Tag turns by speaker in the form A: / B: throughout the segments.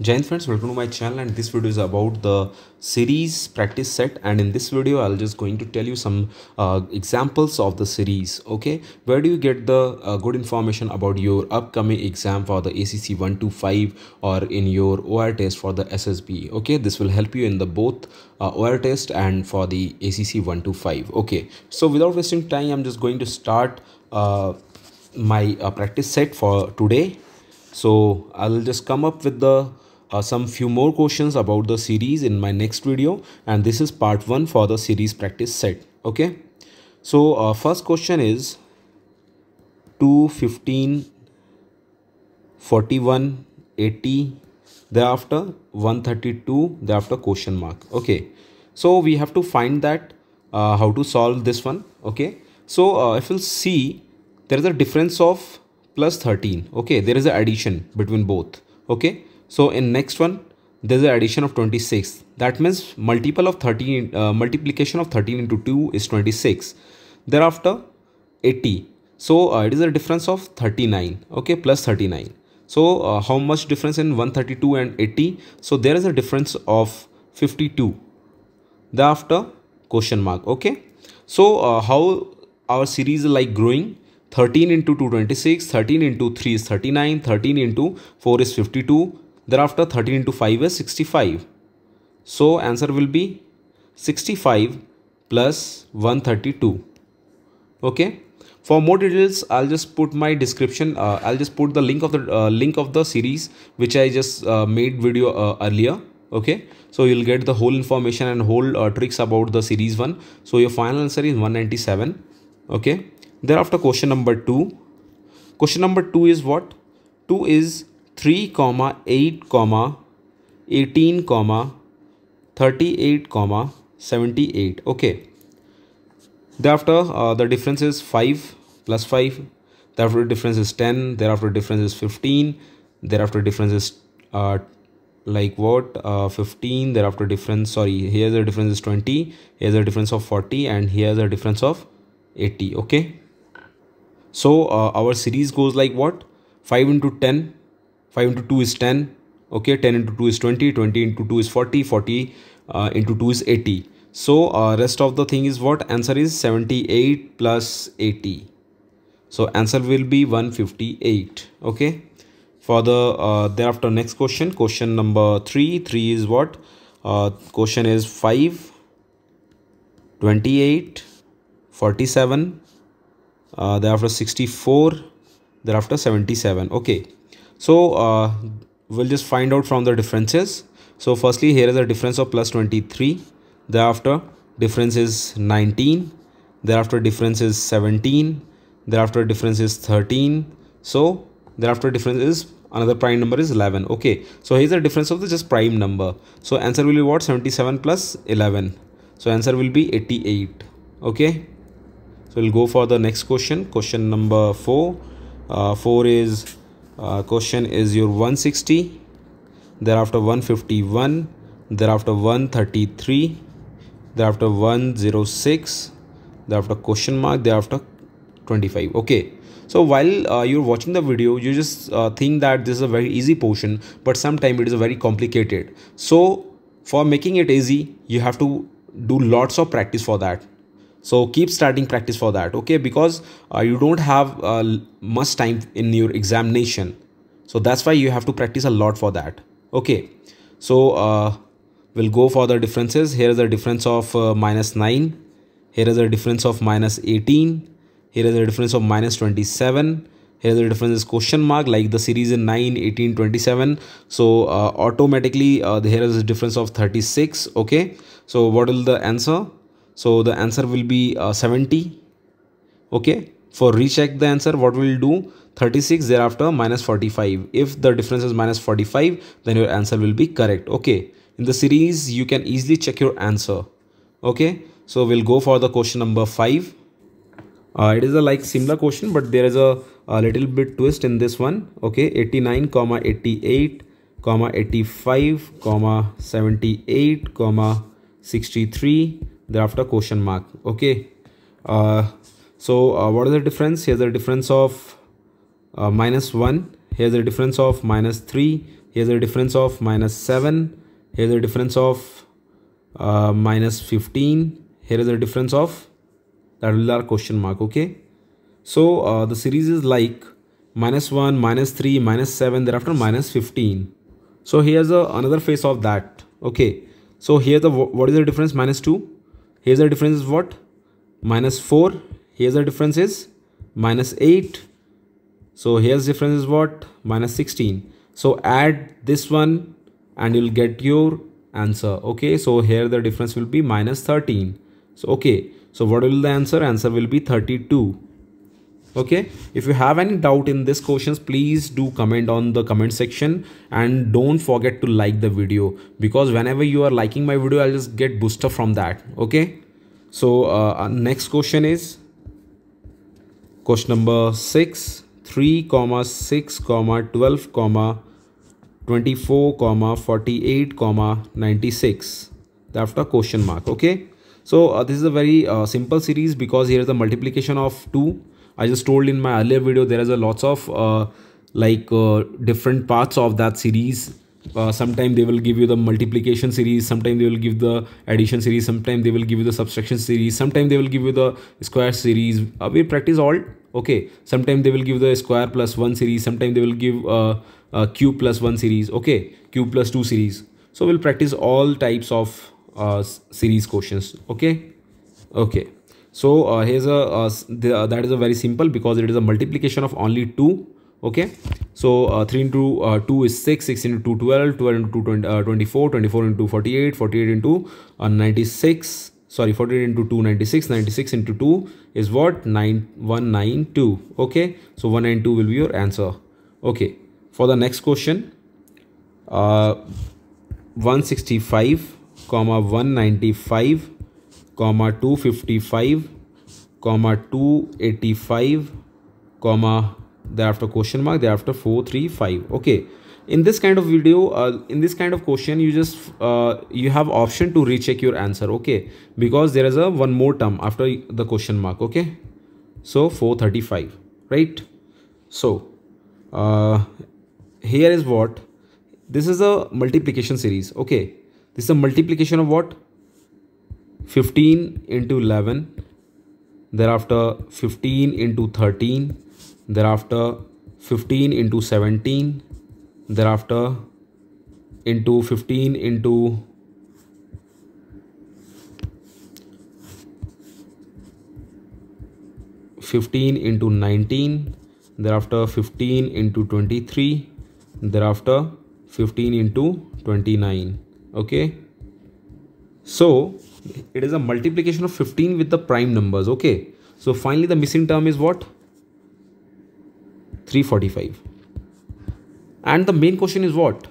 A: Jain friends welcome to my channel and this video is about the series practice set and in this video I'll just going to tell you some uh, examples of the series okay where do you get the uh, good information about your upcoming exam for the ACC 125 or in your OR test for the SSB okay this will help you in the both uh, OR test and for the ACC 125 okay so without wasting time I'm just going to start uh, my uh, practice set for today so I'll just come up with the uh, some few more questions about the series in my next video and this is part 1 for the series practice set okay so uh, first question is 2 15 41 80 thereafter 132 thereafter question mark okay so we have to find that uh, how to solve this one okay so uh, if you'll see there is a difference of plus 13 okay there is an addition between both okay so in next one, there's an addition of 26. That means multiple of 13, uh, multiplication of 13 into 2 is 26. Thereafter, 80. So uh, it is a difference of 39. Okay, plus 39. So uh, how much difference in 132 and 80? So there is a difference of 52. Thereafter, question mark. Okay. So uh, how our series is like growing? 13 into 226, 13 into 3 is 39, 13 into 4 is 52, Thereafter 13 into 5 is 65. So answer will be 65 plus 132. Okay. For more details, I'll just put my description. Uh, I'll just put the link of the uh, link of the series which I just uh, made video uh, earlier. Okay. So you'll get the whole information and whole uh, tricks about the series one. So your final answer is 197. Okay. Thereafter question number two. Question number two is what? Two is 3 comma 8 comma 18 comma 38 comma 78 okay thereafter uh, the difference is 5 plus 5 thereafter difference is 10 thereafter difference is 15 thereafter difference is uh, like what uh, 15 thereafter difference sorry here the difference is 20 Here the difference of 40 and here the difference of 80 okay so uh, our series goes like what 5 into 10 5 into 2 is 10 okay 10 into 2 is 20 20 into 2 is 40 40 uh, into 2 is 80 so uh, rest of the thing is what answer is 78 plus 80 so answer will be 158 okay for the uh, thereafter next question question number 3 3 is what uh, question is 5 28 47 uh, thereafter 64 thereafter 77 okay so uh, we'll just find out from the differences so firstly here is a difference of plus 23 thereafter difference is 19 thereafter difference is 17 thereafter difference is 13 so thereafter difference is another prime number is 11 okay so here's the difference of the just prime number so answer will be what 77 plus 11 so answer will be 88 okay so we'll go for the next question question number 4 uh, 4 is uh, question is your 160 thereafter 151 thereafter 133 thereafter 106 thereafter question mark thereafter 25 okay so while uh, you're watching the video you just uh, think that this is a very easy portion but sometimes it is very complicated so for making it easy you have to do lots of practice for that so keep starting practice for that okay because uh, you don't have uh, much time in your examination so that's why you have to practice a lot for that okay so uh, we'll go for the differences here is a difference of uh, minus 9 here is a difference of minus 18 here is a difference of minus 27 here the difference is question mark like the series in 9 18 27 so uh, automatically uh, here is a difference of 36 okay so what will the answer so the answer will be uh, 70 okay for recheck the answer what we will do 36 thereafter minus 45 if the difference is minus 45 then your answer will be correct okay in the series you can easily check your answer okay so we'll go for the question number 5 uh, it is a like similar question but there is a, a little bit twist in this one okay 89 comma 88 comma 85 comma 78 comma 63 thereafter question mark okay uh, so uh, what is the difference here's a difference of uh, minus 1 here's a difference of minus 3 here's a difference of minus 7 here's a difference of uh, minus 15 here is a difference of that will our question mark okay so uh, the series is like minus 1 minus 3 minus 7 thereafter minus 15 so here's a, another face of that okay so here the what is the difference minus 2 Here's the difference is what minus 4 Here's the difference is minus 8 so here's difference is what minus 16 so add this one and you'll get your answer okay so here the difference will be minus 13 so okay so what will the answer answer will be 32 okay if you have any doubt in this questions please do comment on the comment section and don't forget to like the video because whenever you are liking my video i'll just get booster from that okay so uh, uh next question is question number 6 3 comma 6 comma 12 comma 24 comma 48 comma 96 after question mark okay so uh, this is a very uh, simple series because here is the multiplication of 2 I just told in my earlier video there is a lots of uh, like uh, different parts of that series. Uh, sometimes they will give you the multiplication series, sometimes they will give the addition series, sometimes they will give you the subtraction series, sometimes they will give you the square series. Uh, we practice all okay sometimes they will give the square plus one series sometimes they will give uh, uh, cube plus one series okay q plus two series so we'll practice all types of uh, series questions okay okay so uh, here's a uh, the, uh, that is a very simple because it is a multiplication of only 2 okay so uh, 3 into uh, 2 is 6 6 into 2 12 12 into 2 uh, 24 24 into 48 48 into 96 sorry 48 into 2 96 96 into 2 is what 9192 okay so 1 and 2 will be your answer okay for the next question uh 165 comma 195 comma 255 comma 285 comma thereafter question mark thereafter 435 okay in this kind of video uh, in this kind of question you just uh, you have option to recheck your answer okay because there is a one more term after the question mark okay so 435 right so uh, here is what this is a multiplication series okay this is a multiplication of what 15 into 11 thereafter 15 into 13 thereafter 15 into 17 thereafter into 15 into Fifteen into nineteen, thereafter fifteen into twenty-three, thereafter fifteen into twenty-nine. Okay. So it is a multiplication of 15 with the prime numbers. Okay. So finally the missing term is what? 345. And the main question is what?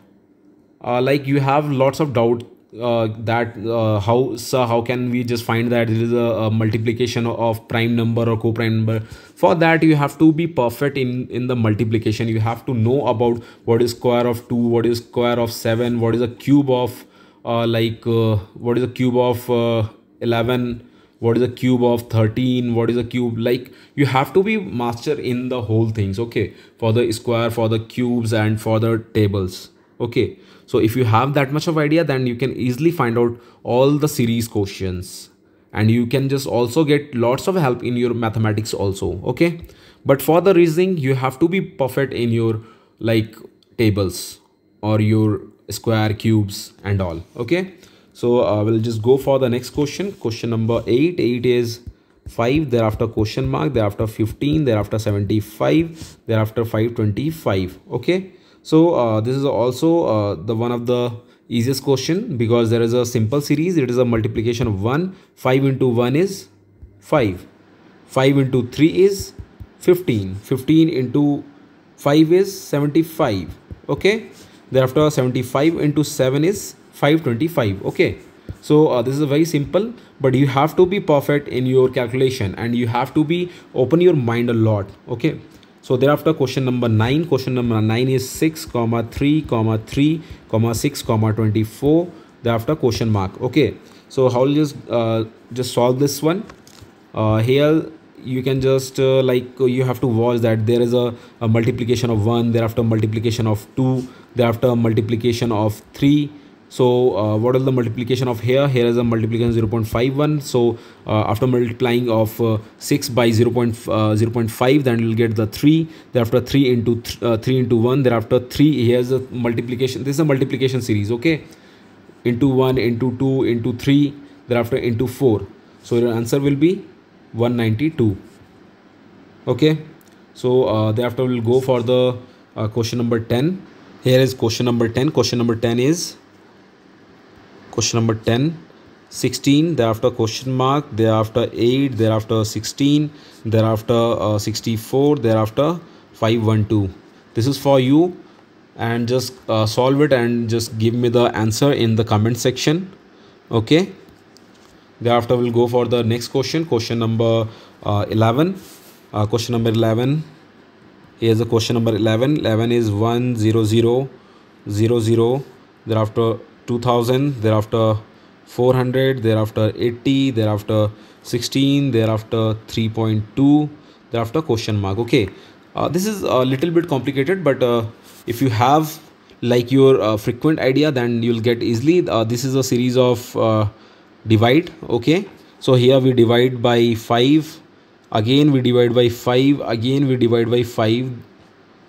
A: Uh, like you have lots of doubt uh, that uh, how how can we just find that it is a, a multiplication of prime number or co-prime number for that you have to be perfect in in the multiplication you have to know about what is square of 2 what is square of 7 what is a cube of uh, like uh, what is the cube of uh, 11 what is the cube of 13 what is the cube like you have to be master in the whole things okay for the square for the cubes and for the tables okay so if you have that much of idea then you can easily find out all the series questions and you can just also get lots of help in your mathematics also okay but for the reasoning you have to be perfect in your like tables or your square cubes and all okay so uh, will just go for the next question question number 8 8 is 5 thereafter question mark thereafter 15 thereafter 75 thereafter 525 okay so uh, this is also uh, the one of the easiest question because there is a simple series it is a multiplication of 1 5 into 1 is 5 5 into 3 is 15 15 into 5 is 75 okay thereafter 75 into 7 is 525 okay so uh, this is very simple but you have to be perfect in your calculation and you have to be open your mind a lot okay so thereafter question number 9 question number 9 is 6 comma 3 comma 3 comma 6 comma 24 thereafter question mark okay so how will just uh, just solve this one uh, here you can just uh, like uh, you have to watch that there is a, a multiplication of 1 thereafter multiplication of 2 thereafter multiplication of 3 so uh, what is the multiplication of here here is a multiplication 0 0.51 so uh, after multiplying of uh, 6 by 0, uh, 0 0.5 then you'll get the 3 thereafter 3 into th uh, 3 into 1 thereafter 3 here's a multiplication this is a multiplication series okay into 1 into 2 into 3 thereafter into 4 so your answer will be 192 okay so uh, thereafter we'll go for the question number 10 here is question number 10 question number 10 is question number 10 16 thereafter question mark thereafter 8 thereafter 16 thereafter uh, 64 thereafter 512 this is for you and just uh, solve it and just give me the answer in the comment section okay thereafter we'll go for the next question question number uh, 11 uh, question number 11 Here's the question number 11. 11 is 1, 0, 0, 0, 0, thereafter 2000, thereafter 400, thereafter 80, thereafter 16, thereafter 3.2, thereafter question mark. Okay, uh, this is a little bit complicated, but uh, if you have like your uh, frequent idea, then you'll get easily. Uh, this is a series of uh, divide. Okay, so here we divide by 5 again we divide by 5 again we divide by 5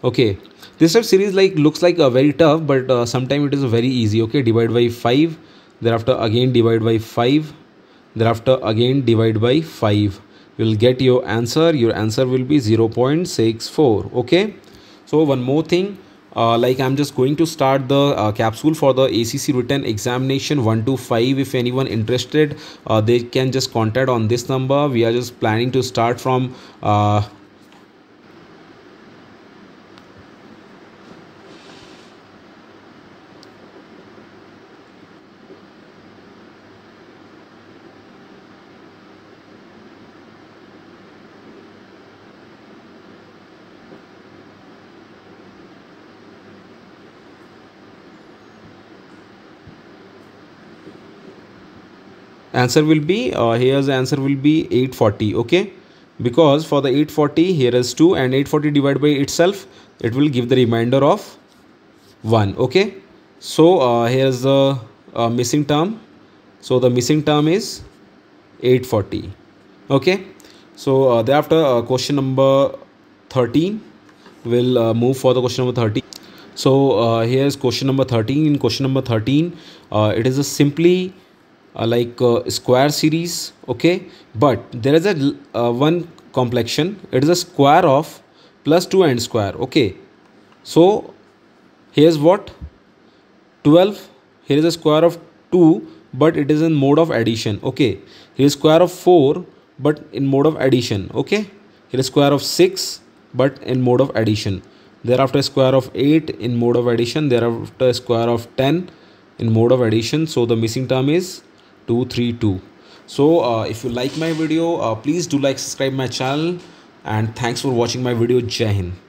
A: okay this type series like looks like a uh, very tough but uh, sometimes it is very easy okay divide by 5 thereafter again divide by 5 thereafter again divide by 5 you'll get your answer your answer will be 0 0.64 okay so one more thing uh, like i'm just going to start the uh, capsule for the acc written examination 1 to 5 if anyone interested uh, they can just contact on this number we are just planning to start from uh, answer will be uh, here's the answer will be 840 okay because for the 840 here is 2 and 840 divided by itself it will give the remainder of 1 okay so uh, here's the uh, missing term so the missing term is 840 okay so uh, thereafter uh, question number 13 will uh, move for the question number 13 so uh, here is question number 13 in question number 13 uh, it is a simply uh, like uh, square series okay but there is a uh, one complexion it is a square of plus 2 and square okay so here's what 12 here is a square of 2 but it is in mode of addition okay here is square of 4 but in mode of addition okay here is square of 6 but in mode of addition thereafter square of 8 in mode of addition thereafter square of 10 in mode of addition so the missing term is 232 so uh, if you like my video uh, please do like subscribe my channel and thanks for watching my video jai hind